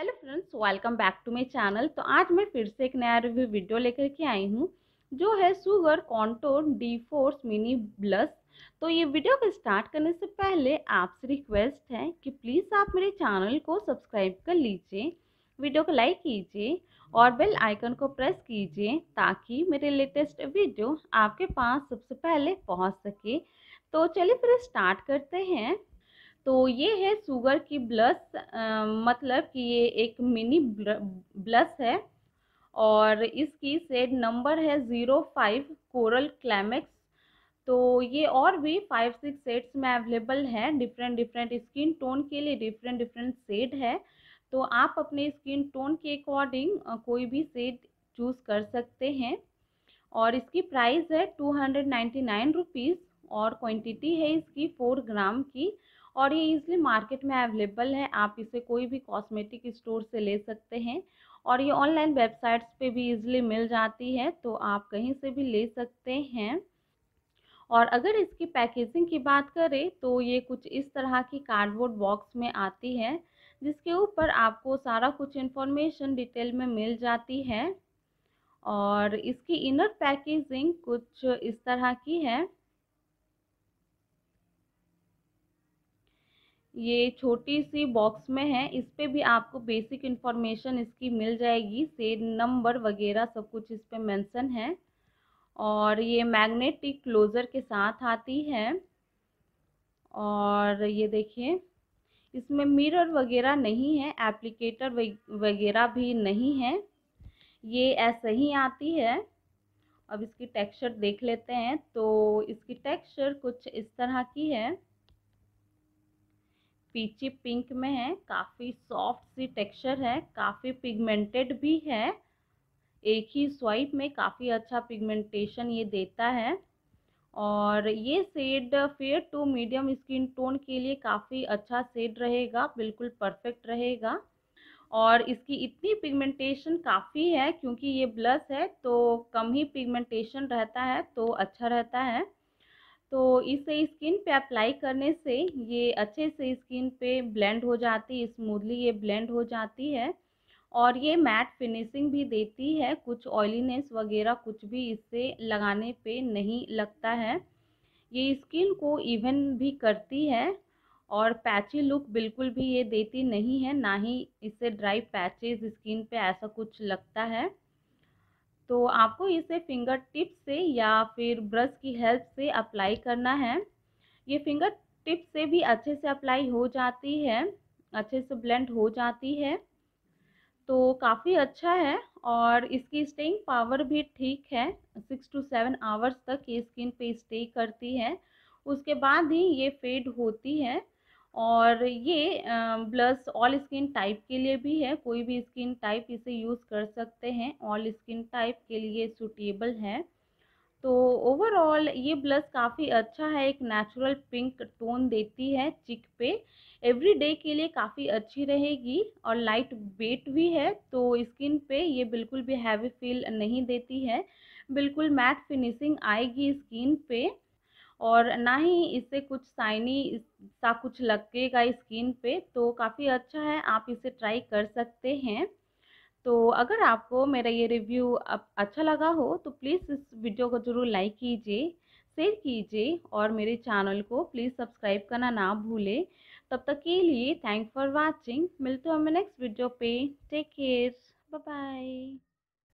hello friends welcome back to my channel तो आज मैं फिर से एक नया रिव्यू वीडियो लेकर के आई हूँ जो है Sugar contour de force mini blush तो ये वीडियो को स्टार्ट करने से पहले आपसे रिक्वेस्ट है कि प्लीज़ आप मेरे चैनल को सब्सक्राइब कर लीजिए वीडियो को लाइक कीजिए और बेल आइकन को प्रेस कीजिए ताकि मेरे लेटेस्ट वीडियो आपके पास सबसे पहले पहुँच सके तो चलिए फिर स्टार्ट करते हैं तो ये है शुगर की ब्लस आ, मतलब कि ये एक मिनी ब्लस है और इसकी सेड नंबर है ज़ीरो फाइव कोरल क्लाइमेक्स तो ये और भी फाइव सिक्स सेट्स में अवेलेबल है डिफरेंट डिफरेंट स्किन टोन के लिए डिफरेंट डिफरेंट सेड है तो आप अपने स्किन टोन के अकॉर्डिंग कोई भी सेड चूज़ कर सकते हैं और इसकी प्राइस है two hundred ninety nine rupees और क्वांटिटी है इसकी फोर ग्राम की और ये इजली मार्केट में अवेलेबल है आप इसे कोई भी कॉस्मेटिक स्टोर से ले सकते हैं और ये ऑनलाइन वेबसाइट्स पे भी इजली मिल जाती है तो आप कहीं से भी ले सकते हैं और अगर इसकी पैकेजिंग की बात करें तो ये कुछ इस तरह की कार्डबोर्ड बॉक्स में आती है जिसके ऊपर आपको सारा कुछ इन्फॉर्मेशन डिटेल में मिल जाती है और इसकी इनर पैकेजिंग कुछ इस तरह की है ये छोटी सी बॉक्स में है इस पर भी आपको बेसिक इन्फॉर्मेशन इसकी मिल जाएगी सेड नंबर वगैरह सब कुछ इस पर मैंसन है और ये मैग्नेटिक क्लोज़र के साथ आती है और ये देखिए इसमें मिरर वगैरह नहीं है एप्लीकेटर वगैरह भी नहीं है ये ऐसे ही आती है अब इसकी टेक्सचर देख लेते हैं तो इसकी टेक्सचर कुछ इस तरह की है पीची पिंक में है काफ़ी सॉफ्ट सी टेक्सचर है काफ़ी पिगमेंटेड भी है एक ही स्वाइप में काफ़ी अच्छा पिगमेंटेशन ये देता है और ये shade fair to medium skin tone के लिए काफ़ी अच्छा सेड रहेगा बिल्कुल परफेक्ट रहेगा और इसकी इतनी पिगमेंटेशन काफ़ी है क्योंकि ये ब्लस है तो कम ही पिगमेंटेशन रहता है तो अच्छा रहता है तो इसे स्किन पे अप्लाई करने से ये अच्छे से स्किन पे ब्लेंड हो जाती है स्मूथली ये ब्लेंड हो जाती है और ये मैट फिनिशिंग भी देती है कुछ ऑयलीनेस वगैरह कुछ भी इससे लगाने पे नहीं लगता है ये स्किन को इवन भी करती है और पैची लुक बिल्कुल भी ये देती नहीं है ना ही इससे ड्राई पैचेज स्किन पे ऐसा कुछ लगता है तो आपको इसे फिंगर टिप से या फिर ब्रश की हेल्प से अप्लाई करना है ये फिंगर टिप से भी अच्छे से अप्लाई हो जाती है अच्छे से ब्लेंड हो जाती है तो काफ़ी अच्छा है और इसकी स्टेइंग पावर भी ठीक है सिक्स टू सेवन आवर्स तक ये स्किन पे स्टे करती है उसके बाद ही ये फेड होती है और ये ब्लस ऑल स्किन टाइप के लिए भी है कोई भी स्किन टाइप इसे यूज़ कर सकते हैं ऑल स्किन टाइप के लिए सूटेबल है तो ओवरऑल ये ब्लश काफ़ी अच्छा है एक नेचुरल पिंक टोन देती है चिक पे एवरी डे के लिए काफ़ी अच्छी रहेगी और लाइट वेट भी है तो स्किन पे ये बिल्कुल भी हैवी फील नहीं देती है बिल्कुल मैट फिनिशिंग आएगी स्किन पे और ना ही इससे कुछ साइनी सा कुछ लगेगा स्किन पे तो काफ़ी अच्छा है आप इसे ट्राई कर सकते हैं तो अगर आपको मेरा ये रिव्यू अच्छा लगा हो तो प्लीज़ इस वीडियो को ज़रूर लाइक कीजिए शेयर कीजिए और मेरे चैनल को प्लीज़ सब्सक्राइब करना ना भूलें तब तक के लिए थैंक फॉर वॉचिंग मिलते हैं हमें नेक्स्ट वीडियो पे टेक केयर बाय